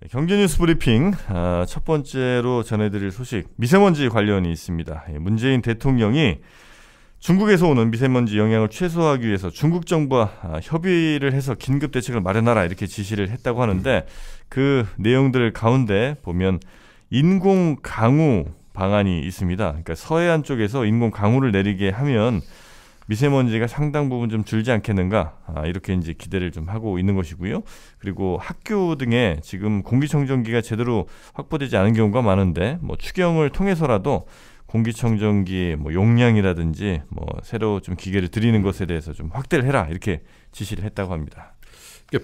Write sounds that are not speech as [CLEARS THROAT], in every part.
네, 경제뉴스 브리핑 아, 첫 번째로 전해드릴 소식 미세먼지 관련이 있습니다. 예, 문재인 대통령이 중국에서 오는 미세먼지 영향을 최소화하기 위해서 중국 정부와 아, 협의를 해서 긴급 대책을 마련하라 이렇게 지시를 했다고 하는데 음. 그 내용들 가운데 보면 인공 강우 방안이 있습니다. 그러니까 서해안 쪽에서 인공 강우를 내리게 하면 미세먼지가 상당 부분 좀 줄지 않겠는가 아, 이렇게 이제 기대를 좀 하고 있는 것이고요. 그리고 학교 등에 지금 공기청정기가 제대로 확보되지 않은 경우가 많은데 뭐 추경을 통해서라도 공기청정기 뭐 용량이라든지 뭐 새로 좀 기계를 들이는 것에 대해서 좀 확대를 해라 이렇게 지시를 했다고 합니다.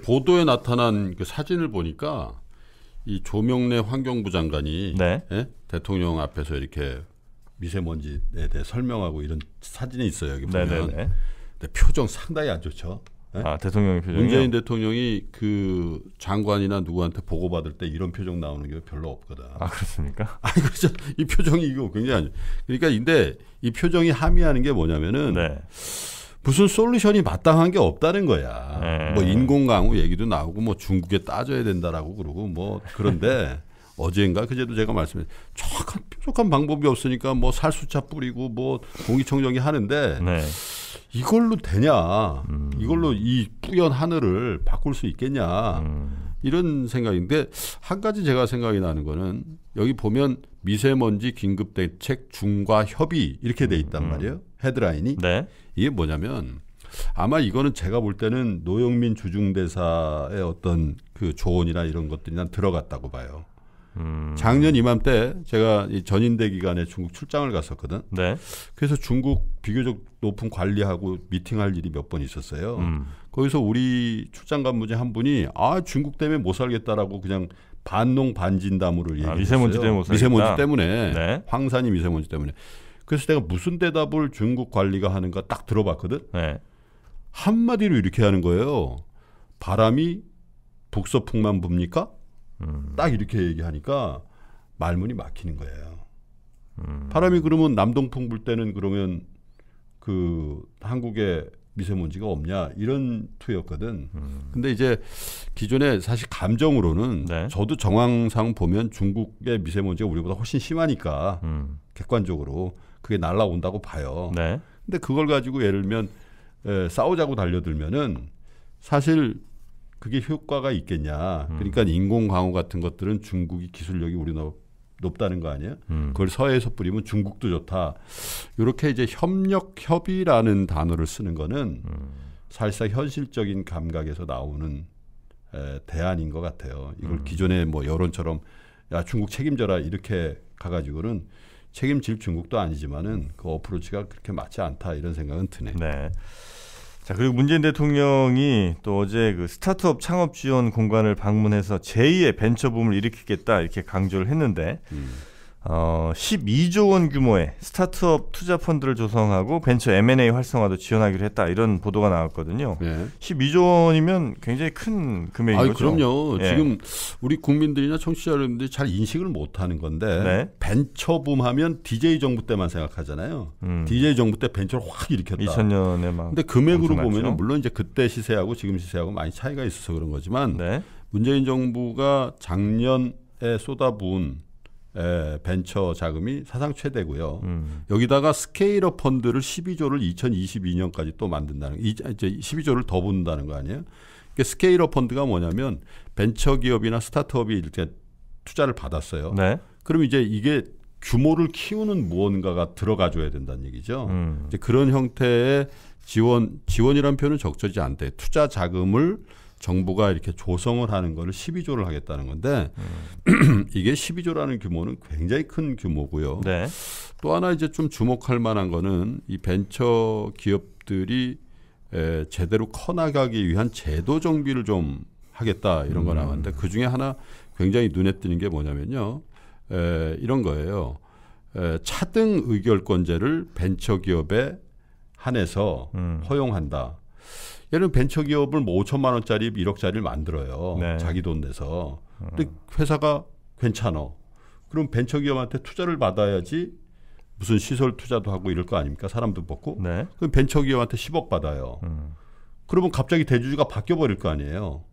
보도에 나타난 그 사진을 보니까 이 조명래 환경부 장관이 네. 예? 대통령 앞에서 이렇게 미세먼지에 대해 설명하고 이런 사진이 있어요 여기 보면. 네네네. 근데 표정 상당히 안 좋죠. 네? 아 대통령의 표정. 문재인 대통령이 그 장관이나 누구한테 보고 받을 때 이런 표정 나오는 게 별로 없거든. 아 그렇습니까? [LAUGHS] 아니 그렇죠. 이 표정이 이거 굉장히 그러니까 근데 이 표정이 함의하는 게 뭐냐면은 네. 무슨 솔루션이 마땅한 게 없다는 거야. 네. 뭐 인공강우 얘기도 나오고 뭐 중국에 따져야 된다라고 그러고 뭐 그런데. [LAUGHS] 어제인가 그제도 제가 말씀드린 정확한 뾰족한 방법이 없으니까 뭐 살수차 뿌리고 뭐 공기청정기 하는데 네. 이걸로 되냐 음. 이걸로 이 뿌연 하늘을 바꿀 수 있겠냐 음. 이런 생각인데 한 가지 제가 생각이 나는 거는 여기 보면 미세먼지 긴급 대책 중과 협의 이렇게 돼 있단 음. 말이에요 헤드라인이 네. 이게 뭐냐면 아마 이거는 제가 볼 때는 노영민 주중대사의 어떤 그 조언이나 이런 것들이 들어갔다고 봐요. 음. 작년 이맘때 제가 이 전인대 기간에 중국 출장을 갔었거든. 네. 그래서 중국 비교적 높은 관리하고 미팅할 일이 몇 번 있었어요. 음. 거기서 우리 출장 간부 중한 분이 아 중국 때문에 못 살겠다라고 그냥 반농 반진담으로 얘기했어요. 아, 미세먼지 때문에 못 살겠다. 미세먼지 때문에 네. 황산이 미세먼지 때문에. 그래서 내가 무슨 대답을 중국 관리가 하는가 딱 들어봤거든. 네. 한마디로 이렇게 하는 거예요. 바람이 북서풍만 붑니까? 음. 딱 이렇게 얘기하니까 말문이 막히는 거예요. 음. 바람이 그러면 남동풍 불 때는 그러면 그 한국에 미세먼지가 없냐 이런 투였거든. 음. 근데 이제 기존에 사실 감정으로는 네. 저도 정황상 보면 중국의 미세먼지가 우리보다 훨씬 심하니까 음. 객관적으로 그게 날라온다고 봐요. 네. 근데 그걸 가지고 예를 들면 에, 싸우자고 달려들면은 사실 그게 효과가 있겠냐. 음. 그러니까 인공 광호 같은 것들은 중국이 기술력이 우리나라 높다는 거 아니에요? 음. 그걸 서해에서 뿌리면 중국도 좋다. 이렇게 이제 협력 협의라는 단어를 쓰는 거는 음. 사실상 현실적인 감각에서 나오는 에, 대안인 것 같아요. 이걸 음. 기존의 뭐 여론처럼 야 중국 책임져라 이렇게 가가지고는 책임질 중국도 아니지만은 그 어프로치가 그렇게 맞지 않다 이런 생각은 드네요. 네. 자 그리고 문재인 대통령이 또 어제 그 스타트업 창업 지원 공간을 방문해서 제2의 벤처 붐을 일으키겠다 이렇게 강조를 했는데 음. 어, 12조 원 규모의 스타트업 투자 펀드를 조성하고 벤처 M&A 활성화도 지원하기로 했다 이런 보도가 나왔거든요. 네. 12조 원이면 굉장히 큰 금액이죠. 그럼요. 예. 지금 우리 국민들이나 청취자 여러분들이 잘 인식을 못하는 건데 네. 벤처붐하면 DJ 정부 때만 생각하잖아요. 음. DJ 정부 때 벤처를 확 일으켰다. 2000년에 막. 근데 금액으로 보면 물론 이제 그때 시세하고 지금 시세하고 많이 차이가 있어서 그런 거지만 네. 문재인 정부가 작년에 쏟아부은 에, 예, 벤처 자금이 사상 최대고요. 음. 여기다가 스케일업 펀드를 12조를 2022년까지 또 만든다는 이제 12조를 더 본다는 거 아니에요? 그러니까 스케일업 펀드가 뭐냐면 벤처 기업이나 스타트업이 이렇게 투자를 받았어요. 네. 그럼 이제 이게 규모를 키우는 무언가가 들어가 줘야 된다는 얘기죠. 음. 이제 그런 형태의 지원 지원이란 표현은 적절하지 않대. 투자 자금을 정부가 이렇게 조성을 하는 거를 12조를 하겠다는 건데 음. [CLEARS THROAT] 이게 12조라는 규모는 굉장히 큰 규모고요. 네. 또 하나 이제 좀 주목할 만한 거는 이 벤처 기업들이 에, 제대로 커나가기 위한 제도 정비를 좀 하겠다 이런 거 음. 나왔는데 그 중에 하나 굉장히 눈에 띄는 게 뭐냐면요. 에, 이런 거예요. 에, 차등 의결권제를 벤처 기업에 한해서 음. 허용한다. 예를 들 벤처기업을 뭐 5천만 원짜리 1억짜리를 만들어요. 네. 자기 돈 내서. 음. 근데 회사가 괜찮어. 그럼 벤처기업한테 투자를 받아야지 무슨 시설 투자도 하고 이럴 거 아닙니까? 사람도 뽑고. 네. 그럼 벤처기업한테 10억 받아요. 음. 그러면 갑자기 대주주가 바뀌어 버릴 거 아니에요.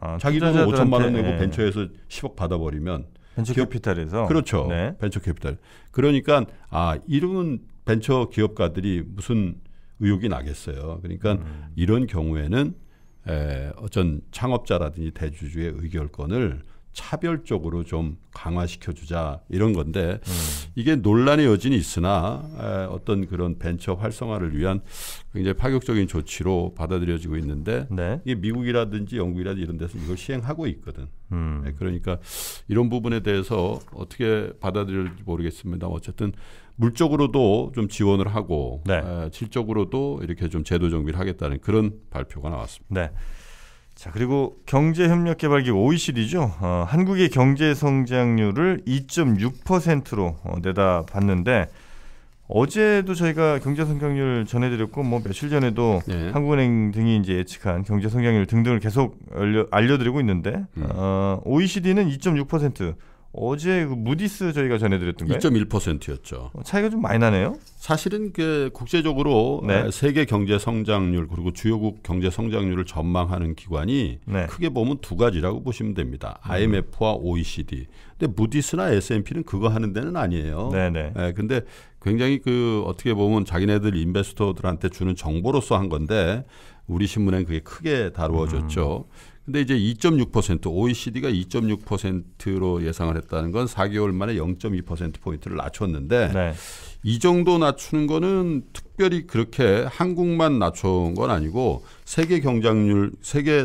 아, 자기 돈 5천만 원 내고 네. 벤처에서 10억 받아 버리면 벤처 기업, 캐피탈에서 그렇죠. 네. 벤처 캐피탈. 그러니까 아, 이런 벤처 기업가들이 무슨 의혹이 나겠어요. 그러니까 음. 이런 경우에는 에, 어떤 창업자라든지 대주주의 의결권을 차별적으로 좀 강화시켜 주자 이런 건데 음. 이게 논란의 여지는 있으나 에, 어떤 그런 벤처 활성화를 위한 굉장히 파격적인 조치로 받아들여지고 있는데 네. 이게 미국이라든지 영국이라든지 이런 데서 이걸 시행하고 있거든. 음. 네, 그러니까 이런 부분에 대해서 어떻게 받아들일지 모르겠습니다. 어쨌든 물적으로도 좀 지원을 하고 네. 에, 질적으로도 이렇게 좀 제도 정비를 하겠다는 그런 발표가 나왔습니다. 네. 자 그리고 경제협력개발기구 OECD죠. 어, 한국의 경제 성장률을 2.6%로 어, 내다봤는데 어제도 저희가 경제 성장률 전해드렸고 뭐 며칠 전에도 네. 한국은행 등이 이제 예측한 경제 성장률 등등을 계속 알려, 알려드리고 있는데 음. 어, OECD는 2.6% 어제 그 무디스 저희가 전해드렸던가요? 2.1%였죠. 어, 차이가 좀 많이 나네요. 사실은 그 국제적으로 네. 아, 세계 경제 성장률 그리고 주요국 경제 성장률을 전망하는 기관이 네. 크게 보면 두 가지라고 보시면 됩니다. 음. IMF와 OECD. 근데 무디스나 S&P는 그거 하는 데는 아니에요. 네네. 네, 네. 예, 근데 굉장히 그 어떻게 보면 자기네들 인베스터들한테 주는 정보로서 한 건데 우리 신문엔 그게 크게 다루어졌죠. 음. 근데 이제 2.6% OECD가 2.6%로 예상을 했다는 건 4개월 만에 0.2% 포인트를 낮췄는데 네. 이 정도 낮추는 거는 특별히 그렇게 한국만 낮춘 건 아니고 세계 경쟁률 세계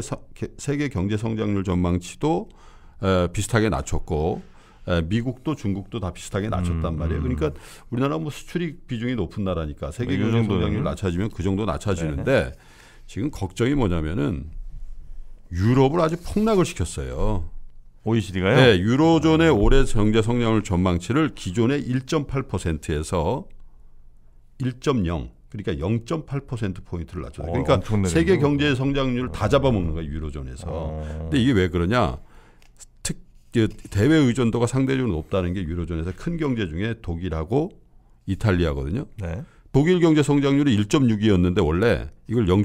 세계 경제 성장률 전망치도 에, 비슷하게 낮췄고 에, 미국도 중국도 다 비슷하게 낮췄단 음, 말이에요. 음. 그러니까 우리나라 뭐 수출입 비중이 높은 나라니까 세계 뭐 경제 성장률 낮춰지면 그 정도 낮춰지는데 네. 지금 걱정이 뭐냐면은 유럽을 아주 폭락을 시켰어요. OECD가요? 네, 유로존의 올해 경제 성장률 전망치를 기존의 1.8%에서 1.0 그러니까 0.8% 포인트를 낮춰요 어, 그러니까 어, 세계 경제 성장률 을다 잡아먹는 거예요 유로존에서. 어. 근데 이게 왜 그러냐? 특 그 대외 의존도가 상대적으로 높다는 게 유로존에서 큰 경제 중에 독일하고 이탈리아거든요. 네. 독일 경제 성장률이 1.6이었는데 원래 이걸 0.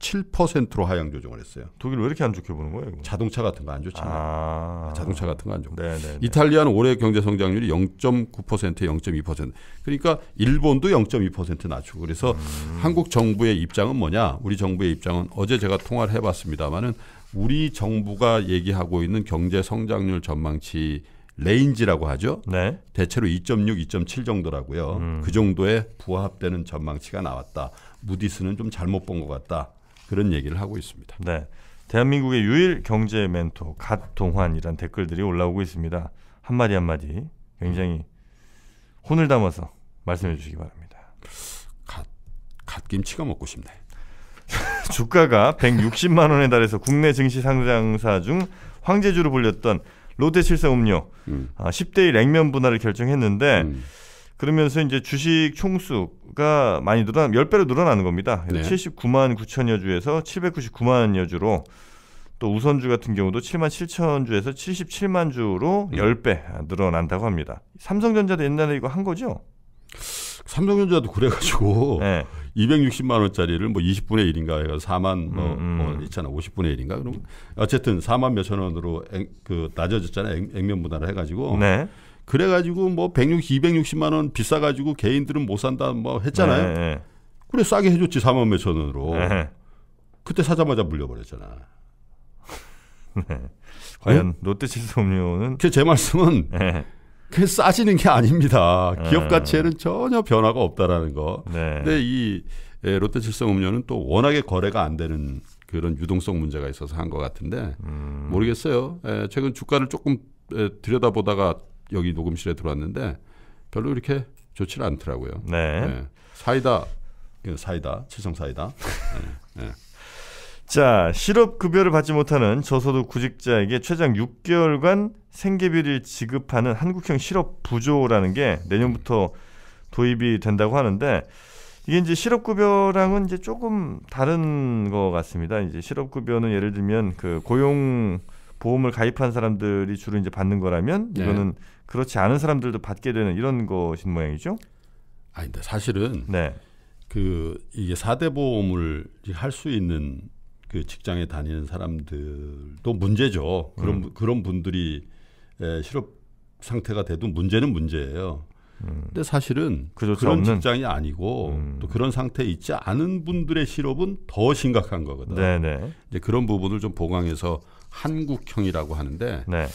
7%로 하향 조정을 했어요. 독일 왜 이렇게 안 좋게 보는 거예요? 이거? 자동차 같은 거 안 좋잖아요. 아~ 자동차 같은 거 안 좋고. 네네네. 네, 네. 이탈리아는 올해 경제 성장률이 0.9%에 0.2%. 그러니까 일본도 0.2% 낮추고 그래서 음. 한국 정부의 입장은 뭐냐? 우리 정부의 입장은 어제 제가 통화를 해봤습니다마는 우리 정부가 얘기하고 있는 경제 성장률 전망치 레인지라고 하죠. 네. 대체로 2.6, 2.7 정도라고요. 음. 그 정도에 부합되는 전망치가 나왔다. 무디스는 좀 잘못 본 것 같다. 그런 얘기를 하고 있습니다. 네. 대한민국의 유일 경제 멘토 갓동환이란 댓글들이 올라오고 있습니다. 한마디 한마디 굉장히 혼을 담아서 말씀해 주시기 바랍니다. 갓, 갓김치가 먹고 싶네. [LAUGHS] 주가가 160만 원에 달해서 국내 증시 상장사 중 황제주로 불렸던 롯데칠성음료 음. 10대1 아, 액면 분할을 결정했는데 음. 그러면서 이제 주식 총수가 많이 늘어나 10배로 늘어나는 겁니다. 네. 79만 9천여 주에서 799만여 주로 또 우선주 같은 경우도 7만 7천 주에서 77만 주로 10배 음. 늘어난다고 합니다. 삼성전자도 옛날에 이거 한 거죠? 삼성전자도 그래가지고 [LAUGHS] 네. 260만 원짜리를 뭐 20분의 1인가 해가 4만 음, 뭐, 음. 뭐 음. 있잖아 50분의 1인가 그럼 어쨌든 4만 몇 천 원으로 그 낮아졌잖아요 액면 분할을 해가지고 네. 그래가지고 뭐 160, 260만 원 비싸가지고 개인들은 못 산다 뭐 했잖아요. 네. 네. 그래 싸게 해줬지 4만 몇천 원으로. 네. 그때 사자마자 물려버렸잖아. [LAUGHS] 네. 과연 응? 롯데칠성 음료는? 제 말씀은 네. 그 싸지는 게 아닙니다. 네. 기업 가치에는 전혀 변화가 없다라는 거. 네. 근데 이 예, 롯데칠성 음료는 또 워낙에 거래가 안 되는 그런 유동성 문제가 있어서 한 것 같은데 음. 모르겠어요. 에, 예, 최근 주가를 조금 에, 예, 들여다보다가 여기 녹음실에 들어왔는데 별로 이렇게 좋지 않더라고요. 네. 네. 사이다, 예, 사이다, 최성 사이다. 네. 네. 자, 실업 급여를 받지 못하는 저소득 구직자에게 최장 6개월간 생계비를 지급하는 한국형 실업 부조라는 게 내년부터 도입이 된다고 하는데 이게 이제 실업 급여랑은 이제 조금 다른 것 같습니다. 이제 실업 급여는 예를 들면 그 고용 보험을 가입한 사람들이 주로 이제 받는 거라면 네. 이거는 그렇지 않은 사람들도 받게 되는 이런 것인 모양이죠? 아닌데 사실은 네. 그 이게 사대 보험을 할 수 있는 그 직장에 다니는 사람들도 문제죠. 그런 음. 그런 분들이 에, 실업 상태가 돼도 문제는 문제예요. 근데 사실은 그런 없는. 직장이 아니고 음. 또 그런 상태에 있지 않은 분들의 실업은 더 심각한 거거든. 네네. 이제 그런 부분을 좀 보강해서 한국형이라고 하는데 네.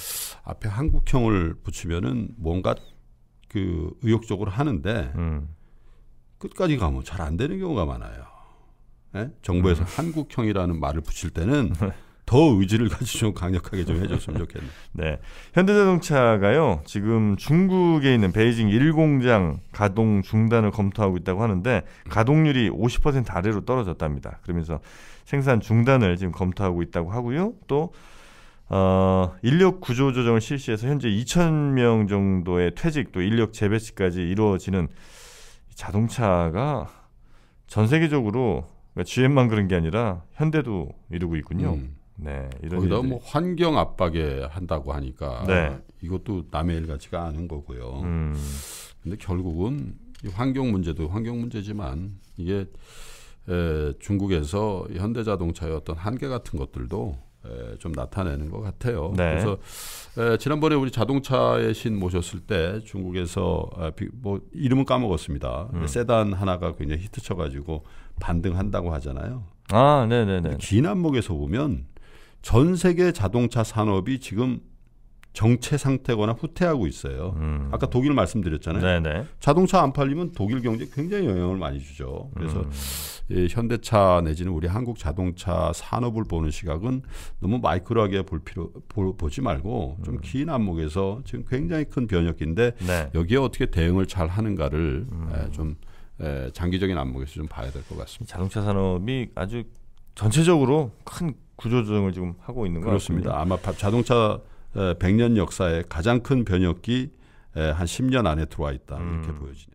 앞에 한국형을 붙이면은 뭔가 그 의욕적으로 하는데 음. 끝까지 가면 잘 안 되는 경우가 많아요. 네? 정부에서 음. 한국형이라는 말을 붙일 때는 [LAUGHS] 더 의지를 [LAUGHS] 가지고 좀 강력하게 좀 해줬으면 좋겠네 [LAUGHS] 네, 현대자동차가요 지금 중국에 있는 베이징 1공장 가동 중단을 검토하고 있다고 하는데 가동률이 50% 아래로 떨어졌답니다. 그러면서 생산 중단을 지금 검토하고 있다고 하고요. 또 어, 인력 구조 조정을 실시해서 현재 2,000명 정도의 퇴직 또 인력 재배치까지 이루어지는 자동차가 전 세계적으로 그러니까 GM만 그런 게 아니라 현대도 이루고 있군요. 음. 네, 이런 거기다 일들이... 뭐 환경 압박에 한다고 하니까 네. 이것도 남의 일 같지가 않은 거고요. 음. 근데 결국은 이 환경 문제도 환경 문제지만 이게 에, 중국에서 현대자동차의 어떤 한계 같은 것들도 에, 좀 나타내는 것 같아요. 네. 그래서 에, 지난번에 우리 자동차의 신 모셨을 때 중국에서 에, 아, 비, 뭐 이름은 까먹었습니다. 음. 세단 하나가 굉장히 히트쳐가지고 반등한다고 하잖아요. 아, 네네네. 긴 안목에서 보면 전 세계 자동차 산업이 지금 정체 상태거나 후퇴하고 있어요. 음. 아까 독일 말씀드렸잖아요. 네네. 자동차 안 팔리면 독일 경제 굉장히 영향을 많이 주죠. 그래서 음. 예, 현대차 내지는 우리 한국 자동차 산업을 보는 시각은 너무 마이크로하게 볼 필요 보, 지 말고 좀긴 음. 안목에서 지금 굉장히 큰 변혁인데 네. 여기에 어떻게 대응을 잘 하는가를 음. 예, 좀 예, 장기적인 안목에서 좀 봐야 될 것 같습니다. 자동차 산업이 아주 전체적으로 큰 구조조정을 지금 하고 있는 거 그렇습니다. 같습니다. 아마 자동차 100년 역사의 가장 큰 변혁기 한 10년 안에 들어와 있다 이렇게 음. 보여지네요.